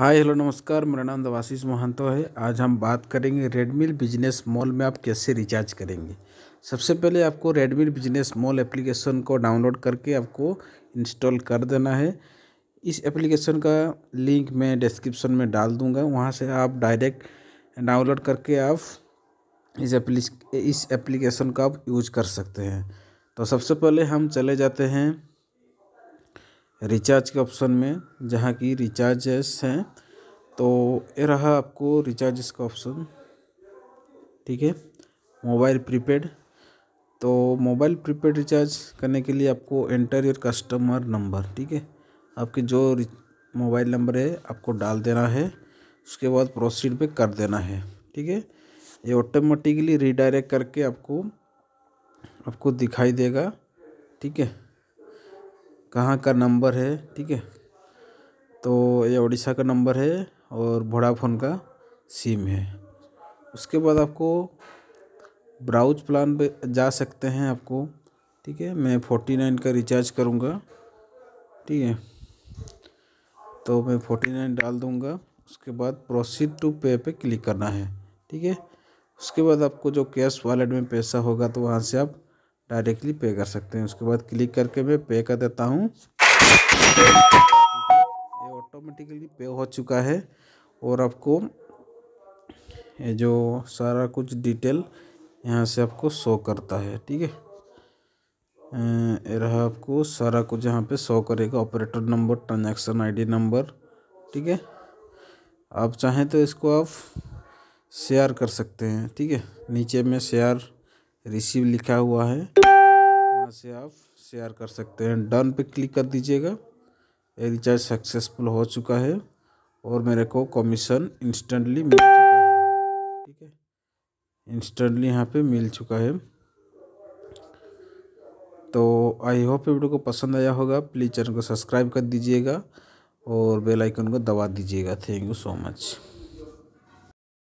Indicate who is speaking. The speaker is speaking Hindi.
Speaker 1: हाय हेलो नमस्कार मेरा नाम दवाशीष महंतो है आज हम बात करेंगे रेडमिल बिजनेस मॉल में आप कैसे रिचार्ज करेंगे सबसे पहले आपको रेडमिल बिजनेस मॉल एप्लीकेशन को डाउनलोड करके आपको इंस्टॉल कर देना है इस एप्लीकेशन का लिंक मैं डिस्क्रिप्शन में डाल दूंगा वहां से आप डायरेक्ट डाउनलोड करके आप इस एप्ली इस एप्लीकेशन का आप यूज कर सकते हैं तो सबसे पहले हम चले जाते हैं रिचार्ज के ऑप्शन में जहाँ की रिचार्जेस हैं तो ये रहा आपको रिचार्जेस का ऑप्शन ठीक है मोबाइल प्रीपेड तो मोबाइल प्रीपेड रिचार्ज करने के लिए आपको एंटर योर कस्टमर नंबर ठीक है आपके जो मोबाइल नंबर है आपको डाल देना है उसके बाद प्रोसीड पे कर देना है ठीक है ये ऑटोमेटिकली रिडायरेक्ट करके आपको आपको दिखाई देगा ठीक है कहाँ का नंबर है ठीक है तो ये ओडिशा का नंबर है और भोड़ाफोन का सिम है उसके बाद आपको ब्राउज प्लान पे जा सकते हैं आपको ठीक है मैं फोर्टी नाइन का रिचार्ज करूँगा ठीक है तो मैं फोर्टी नाइन डाल दूँगा उसके बाद प्रोसीड टू पे पे क्लिक करना है ठीक है उसके बाद आपको जो कैश वॉलेट में पैसा होगा तो वहाँ से आप डायरेक्टली पे कर सकते हैं उसके बाद क्लिक करके मैं पे कर देता हूँ ये ऑटोमेटिकली पे हो चुका है और आपको ये जो सारा कुछ डिटेल यहाँ से आपको शो करता है ठीक है ये रहा आपको सारा कुछ यहाँ पे शो करेगा operator number transaction ID number ठीक है आप चाहें तो इसको आप शेयर कर सकते हैं ठीक है नीचे में शेयर रिसीव लिखा हुआ है वहाँ से आप शेयर कर सकते हैं डन पे क्लिक कर दीजिएगा ये रिचार्ज सक्सेसफुल हो चुका है और मेरे को कमीशन इंस्टेंटली मिल चुका है ठीक है इंस्टेंटली यहाँ पे मिल चुका है तो आई होप वीडियो को पसंद आया होगा प्लीज़ चैनल को सब्सक्राइब कर दीजिएगा और बेल आइकन को दबा दीजिएगा थैंक यू सो मच